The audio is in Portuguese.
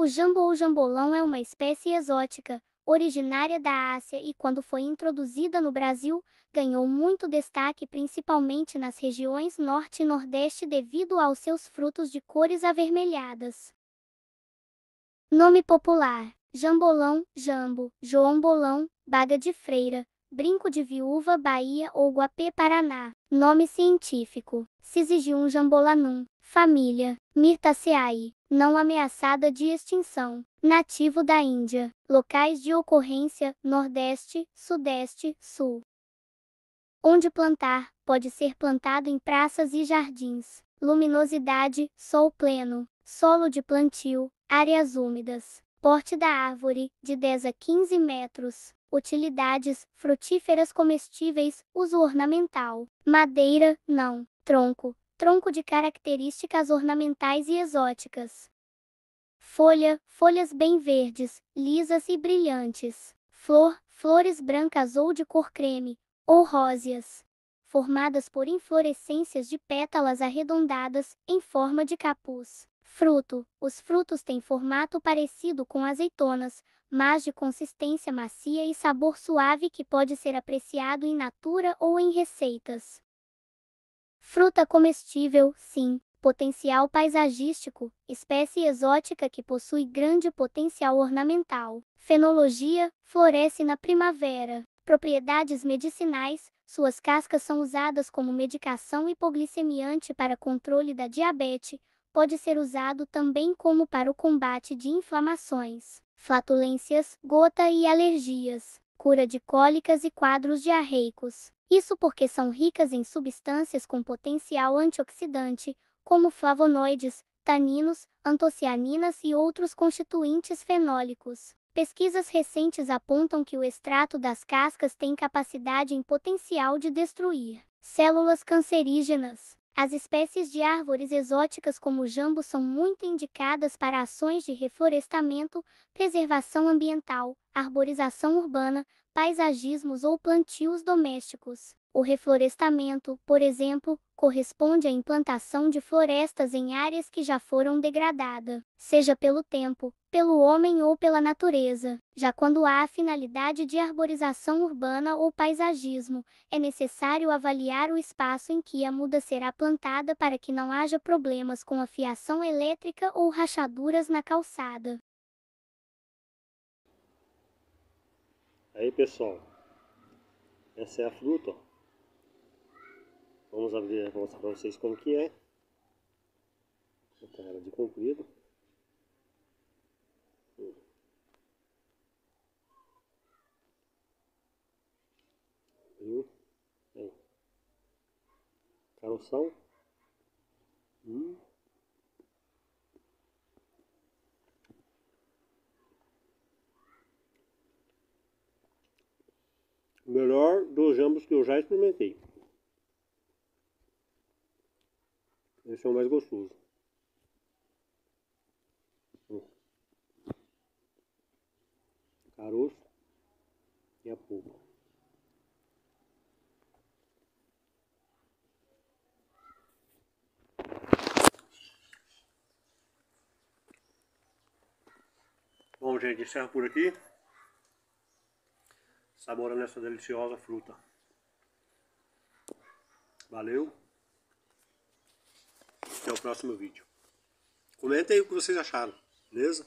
O jambo ou jambolão é uma espécie exótica, originária da Ásia e quando foi introduzida no Brasil, ganhou muito destaque principalmente nas regiões norte e nordeste devido aos seus frutos de cores avermelhadas. Nome popular: jambolão, jambo, joão bolão, baga de freira, Brinco de viúva Bahia ou Guapé Paraná. Nome científico: Cisigium jambolanum. Família: Mirtaceae. Não ameaçada de extinção. Nativo da Índia. Locais de ocorrência: Nordeste, Sudeste, Sul. Onde plantar? Pode ser plantado em praças e jardins. Luminosidade: sol pleno. Solo de plantio: áreas úmidas. Porte da árvore: de 10 a 15 metros utilidades, frutíferas comestíveis, uso ornamental. Madeira, não. Tronco, tronco de características ornamentais e exóticas. Folha, folhas bem verdes, lisas e brilhantes. Flor, flores brancas ou de cor creme, ou róseas, formadas por inflorescências de pétalas arredondadas, em forma de capuz. Fruto: Os frutos têm formato parecido com azeitonas, mas de consistência macia e sabor suave que pode ser apreciado em natura ou em receitas. Fruta comestível, sim, potencial paisagístico, espécie exótica que possui grande potencial ornamental. Fenologia: floresce na primavera. Propriedades medicinais: suas cascas são usadas como medicação hipoglicemiante para controle da diabetes, pode ser usado também como para o combate de inflamações, flatulências, gota e alergias, cura de cólicas e quadros diarreicos. Isso porque são ricas em substâncias com potencial antioxidante, como flavonoides, taninos, antocianinas e outros constituintes fenólicos. Pesquisas recentes apontam que o extrato das cascas tem capacidade em potencial de destruir células cancerígenas, as espécies de árvores exóticas como o jambo são muito indicadas para ações de reflorestamento, preservação ambiental, arborização urbana, paisagismos ou plantios domésticos. O reflorestamento, por exemplo, corresponde à implantação de florestas em áreas que já foram degradadas, seja pelo tempo, pelo homem ou pela natureza. Já quando há a finalidade de arborização urbana ou paisagismo, é necessário avaliar o espaço em que a muda será plantada para que não haja problemas com a fiação elétrica ou rachaduras na calçada. Aí, pessoal, essa é a fruta, ó. Vamos abrir, mostrar para vocês como que é. Vou botar ela de comprido. Abriu. Hum. Hum. Aí. Caroção. Hum. Melhor dos ambos que eu já experimentei. Esse é o mais gostoso. Hum. Caroço e a polpa. Bom, gente, encerro por aqui. Saborando essa deliciosa fruta. Valeu! próximo vídeo. Comentem o que vocês acharam, beleza?